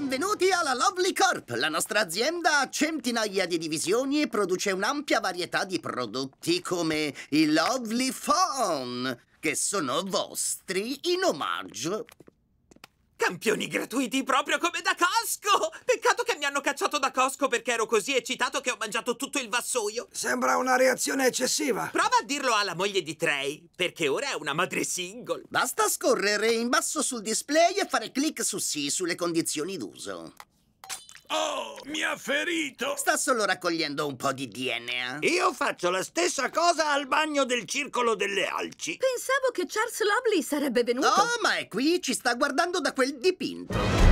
Benvenuti alla Lovely Corp! La nostra azienda ha centinaia di divisioni e produce un'ampia varietà di prodotti come i Lovely Phone, che sono vostri in omaggio. Campioni gratuiti proprio come da Costco! Costco perché ero così eccitato che ho mangiato tutto il vassoio. Sembra una reazione eccessiva. Prova a dirlo alla moglie di Trey, perché ora è una madre single. Basta scorrere in basso sul display e fare clic su sì sulle condizioni d'uso. Oh, mi ha ferito! Sta solo raccogliendo un po' di DNA. Io faccio la stessa cosa al bagno del Circolo delle Alci. Pensavo che Charles Lovely sarebbe venuto. Oh, ma è qui, ci sta guardando da quel dipinto.